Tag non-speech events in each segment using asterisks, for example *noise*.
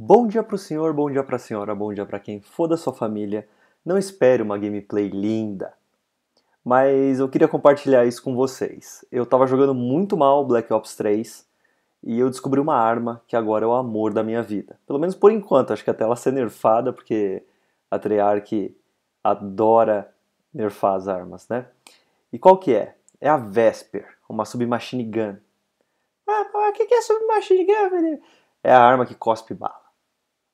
Bom dia para o senhor, bom dia para a senhora, bom dia para quem for da sua família. Não espere uma gameplay linda. Mas eu queria compartilhar isso com vocês. Eu estava jogando muito mal Black Ops 3 e eu descobri uma arma que agora é o amor da minha vida. Pelo menos por enquanto, acho que até ela ser nerfada, porque a Treyarch adora nerfar as armas, né? E qual que é? É a Vesper, uma submachine gun. Ah, o que é submachine gun, Felipe? É a arma que cospe bala.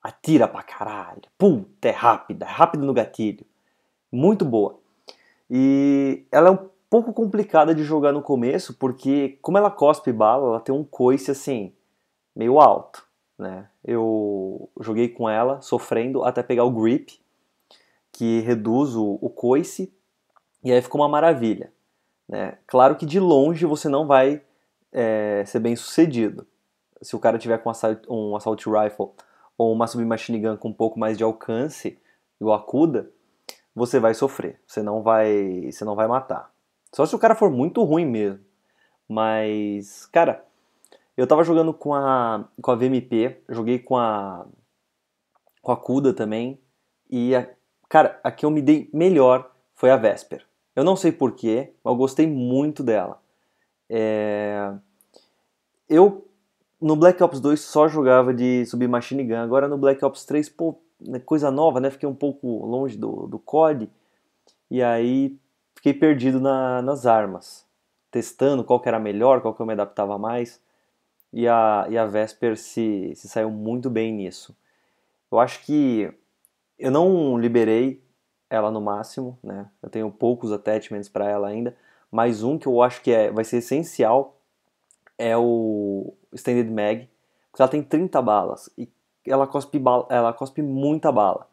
Atira pra caralho. Puta, é rápida. É rápida no gatilho. Muito boa. E ela é um pouco complicada de jogar no começo, porque como ela cospe bala, ela tem um coice assim, meio alto. Né? Eu joguei com ela, sofrendo, até pegar o grip, que reduz o, o coice, e aí ficou uma maravilha. Né? Claro que de longe você não vai é, ser bem sucedido se o cara tiver com um assault, um assault rifle ou uma submachine gun com um pouco mais de alcance, o Acuda, você vai sofrer. Você não vai, você não vai matar. Só se o cara for muito ruim mesmo. Mas, cara, eu tava jogando com a com a VMP, joguei com a com a Kuda também e a, cara, a que eu me dei melhor foi a Vesper. Eu não sei porquê, mas eu gostei muito dela. É... Eu no Black Ops 2 só jogava de Submachine Gun, agora no Black Ops 3, pô, né, coisa nova, né? Fiquei um pouco longe do, do COD e aí fiquei perdido na, nas armas, testando qual que era melhor, qual que eu me adaptava mais. E a, e a Vesper se, se saiu muito bem nisso. Eu acho que eu não liberei ela no máximo, né? Eu tenho poucos attachments para ela ainda, mas um que eu acho que é, vai ser essencial é o, Extended Mag, porque ela tem 30 balas e ela cospe, bala, ela cospe muita bala.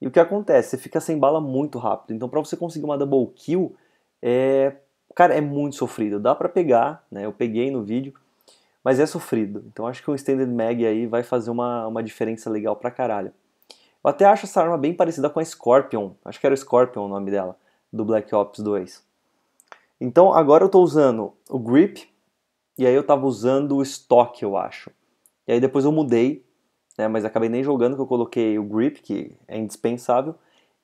E o que acontece? Você fica sem bala muito rápido. Então, para você conseguir uma double kill, é, cara, é muito sofrido. Dá para pegar, né? Eu peguei no vídeo, mas é sofrido. Então, acho que o Extended Mag aí vai fazer uma, uma diferença legal pra caralho. Eu até acho essa arma bem parecida com a Scorpion. Acho que era o Scorpion o nome dela, do Black Ops 2. Então, agora eu estou usando o Grip, e aí eu tava usando o estoque, eu acho. E aí depois eu mudei, né, mas acabei nem jogando, que eu coloquei o grip, que é indispensável,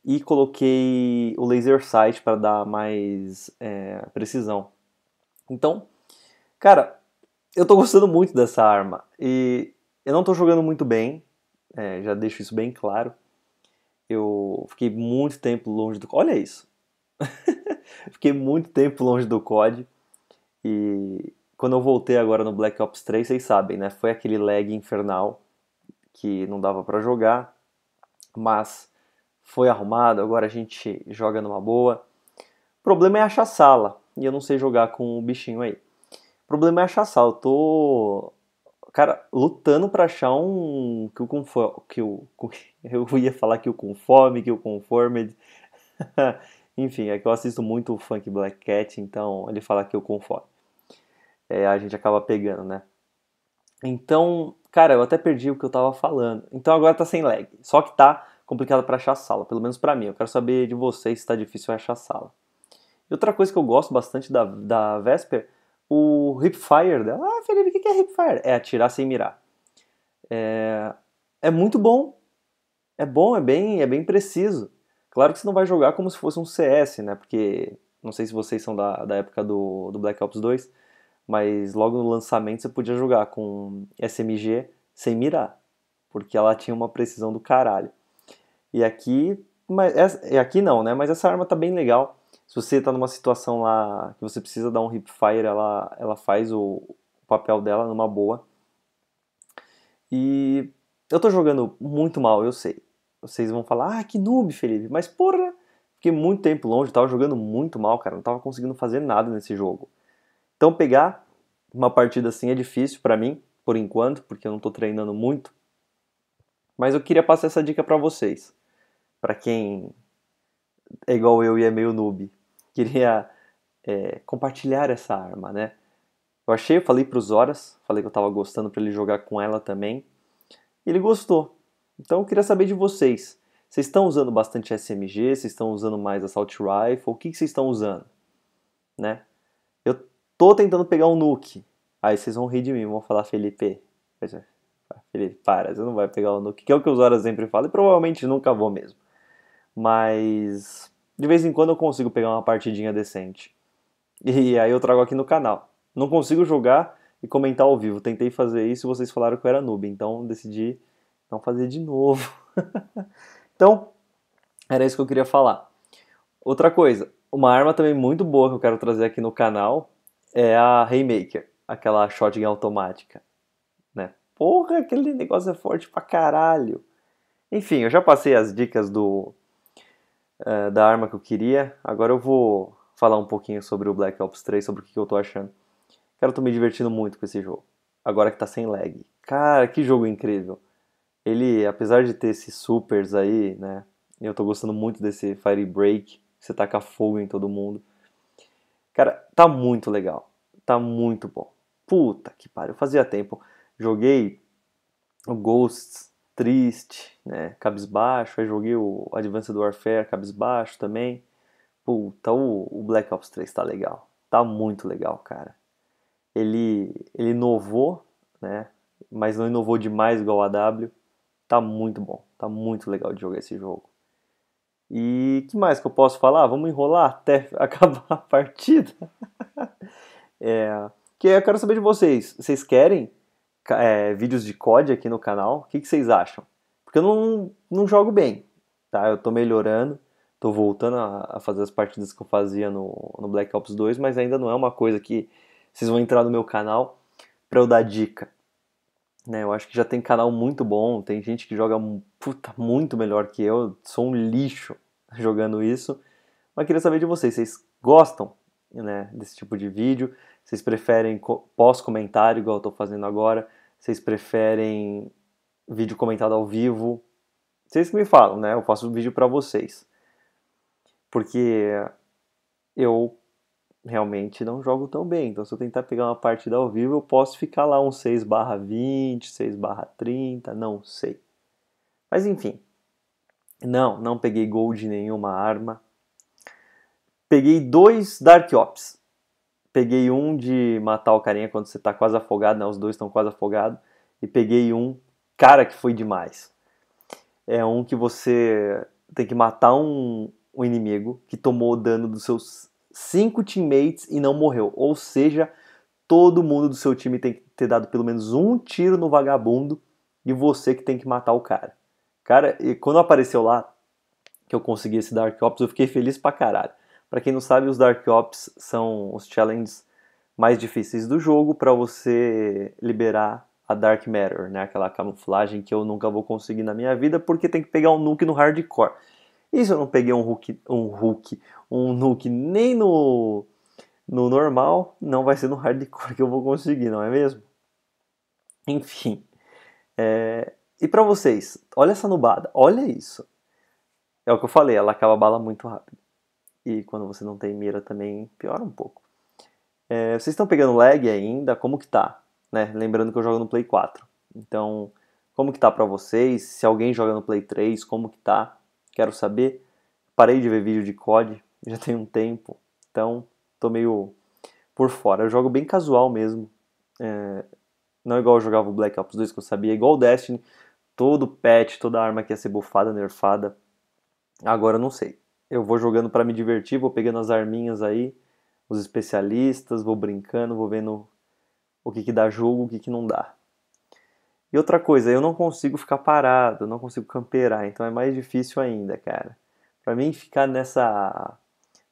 e coloquei o laser sight para dar mais é, precisão. Então, cara, eu tô gostando muito dessa arma. E eu não tô jogando muito bem, é, já deixo isso bem claro. Eu fiquei muito tempo longe do. Olha isso! *laughs* fiquei muito tempo longe do COD. E quando eu voltei agora no Black Ops 3, vocês sabem, né? Foi aquele lag infernal que não dava para jogar, mas foi arrumado, agora a gente joga numa boa. O problema é achar sala, e eu não sei jogar com o bichinho aí. O problema é achar sala, eu tô cara, lutando para achar um que o que *laughs* eu ia falar que o conforme, que o conformed. *laughs* Enfim, é que eu assisto muito o Funk Black Cat, então ele fala que o conforme é, a gente acaba pegando, né? Então, cara, eu até perdi o que eu tava falando. Então agora tá sem lag. Só que tá complicado para achar sala, pelo menos para mim. Eu quero saber de vocês se tá difícil achar sala. E outra coisa que eu gosto bastante da, da Vesper, o hipfire dela. Ah, Felipe, o que é hipfire? É atirar sem mirar. É, é muito bom. É bom, é bem, é bem preciso. Claro que você não vai jogar como se fosse um CS, né? Porque não sei se vocês são da, da época do, do Black Ops 2, mas logo no lançamento você podia jogar com SMG sem mirar, porque ela tinha uma precisão do caralho. E aqui, mas é, é aqui não, né? Mas essa arma tá bem legal. Se você tá numa situação lá que você precisa dar um hip fire, ela, ela faz o, o papel dela numa boa. E eu tô jogando muito mal, eu sei. Vocês vão falar, ah, que noob, Felipe, mas porra, fiquei muito tempo longe, tava jogando muito mal, cara, não tava conseguindo fazer nada nesse jogo. Então pegar uma partida assim é difícil para mim, por enquanto, porque eu não estou treinando muito. Mas eu queria passar essa dica para vocês, para quem é igual eu e é meio noob. Queria é, compartilhar essa arma, né? Eu achei, eu falei para os horas, falei que eu estava gostando para ele jogar com ela também. Ele gostou. Então eu queria saber de vocês. Vocês estão usando bastante SMG? Vocês estão usando mais Assault Rifle? O que vocês estão usando? Né? Tô tentando pegar um nuke. Aí vocês vão rir de mim, vão falar, Felipe. Ah, Felipe, para, você não vai pegar o nuke, que é o que os horas sempre falam, e provavelmente nunca vou mesmo. Mas de vez em quando eu consigo pegar uma partidinha decente. E aí eu trago aqui no canal. Não consigo jogar e comentar ao vivo. Tentei fazer isso e vocês falaram que eu era noob, então decidi não fazer de novo. *laughs* então, era isso que eu queria falar. Outra coisa, uma arma também muito boa que eu quero trazer aqui no canal é a Haymaker, aquela shotgun automática. Né? Porra, aquele negócio é forte pra caralho. Enfim, eu já passei as dicas do uh, da arma que eu queria. Agora eu vou falar um pouquinho sobre o Black Ops 3, sobre o que eu tô achando. Cara, eu tô me divertindo muito com esse jogo. Agora que tá sem lag. Cara, que jogo incrível. Ele, apesar de ter esses supers aí, né? Eu tô gostando muito desse Fire Break. Você taca fogo em todo mundo. Cara, tá muito legal. Tá muito bom. Puta que pariu. Fazia tempo. Joguei o Ghosts Triste, né? Cabisbaixo. Aí joguei o Advanced Warfare Cabisbaixo também. Puta, o, Black Ops 3 tá legal. Tá muito legal, cara. Ele, ele inovou, né? Mas não inovou demais igual a W. Tá muito bom. Tá muito legal de jogar esse jogo. E que mais que eu posso falar? Vamos enrolar até *laughs* acabar a partida? *laughs* é, que eu quero saber de vocês. Vocês querem é, vídeos de COD aqui no canal? O que, que, vocês acham? Porque eu não, não jogo bem, tá? Eu tô melhorando, tô voltando a, a fazer as partidas que eu fazia no, no Black Ops 2, mas ainda não é uma coisa que vocês vão entrar no meu canal para eu dar dica. Né, eu acho que já tem canal muito bom, tem gente que joga puta, muito melhor que eu, sou um lixo *laughs* jogando isso. Mas queria saber de vocês, vocês gostam né, desse tipo de vídeo? Vocês preferem pós-comentário, igual eu estou fazendo agora? Vocês preferem vídeo comentado ao vivo? Vocês que me falam, né? Eu faço vídeo para vocês. Porque eu realmente não jogo tão bem. Então, se eu tentar pegar uma partida ao vivo, eu posso ficar lá um 6 barra 20, 6 barra 30, não sei. Mas enfim, não, não peguei gold de nenhuma arma. Peguei dois Dark Ops. Peguei um de matar o carinha quando você tá quase afogado, né? Os dois estão quase afogados. E peguei um, cara, que foi demais. É um que você tem que matar um, um inimigo que tomou dano dos seus cinco teammates e não morreu. Ou seja, todo mundo do seu time tem que ter dado pelo menos um tiro no vagabundo e você que tem que matar o cara. Cara, e quando apareceu lá que eu consegui esse Dark Ops, eu fiquei feliz pra caralho. Pra quem não sabe, os Dark Ops são os challenges mais difíceis do jogo para você liberar a Dark Matter, né? Aquela camuflagem que eu nunca vou conseguir na minha vida, porque tem que pegar um nuke no hardcore. E se eu não peguei um Hulk, um Hulk, um Nuke nem no, no normal, não vai ser no hardcore que eu vou conseguir, não é mesmo? Enfim. É... E para vocês, olha essa nubada, olha isso. É o que eu falei, ela acaba a bala muito rápido. E quando você não tem mira também piora um pouco. É... vocês estão pegando lag ainda? Como que tá? Né? Lembrando que eu jogo no Play 4. Então, como que tá para vocês? Se alguém joga no Play 3, como que tá? quero saber. Parei de ver vídeo de COD, *laughs* já tem um tempo, então tô meio por fora. Eu jogo bem casual mesmo. É, não igual eu jogava o Black Ops 2 que eu sabia, igual o Destiny, todo patch, toda arma que ia ser bufada, nerfada. Agora eu não sei. Eu vou jogando para me divertir, vou pegando as arminhas aí, os especialistas, vou brincando, vou vendo o que, que dá jogo, o que, que não dá. E outra coisa, eu não consigo ficar parado, eu não consigo camperar, então é mais difícil ainda, cara. Para mim ficar nessa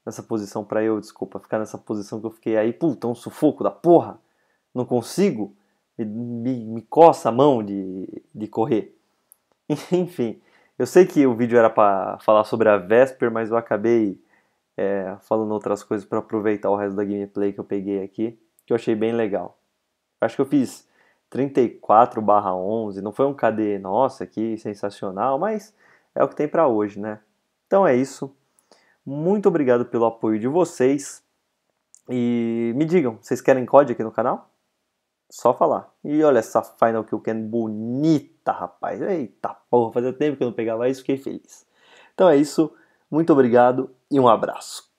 nessa posição para eu, desculpa, ficar nessa posição que eu fiquei aí, puta, é um sufoco da porra. Não consigo. Me, me, me coça a mão de, de correr. *laughs* Enfim, eu sei que o vídeo era para falar sobre a Vesper, mas eu acabei é, falando outras coisas para aproveitar o resto da gameplay que eu peguei aqui, que eu achei bem legal. Acho que eu fiz 34/11, não foi um KDE nossa aqui sensacional, mas é o que tem para hoje, né? Então é isso. Muito obrigado pelo apoio de vocês. E me digam, vocês querem COD aqui no canal? Só falar. E olha essa Final Kill quero é bonita, rapaz. Eita porra, fazia tempo que eu não pegava isso, fiquei feliz. Então é isso. Muito obrigado e um abraço.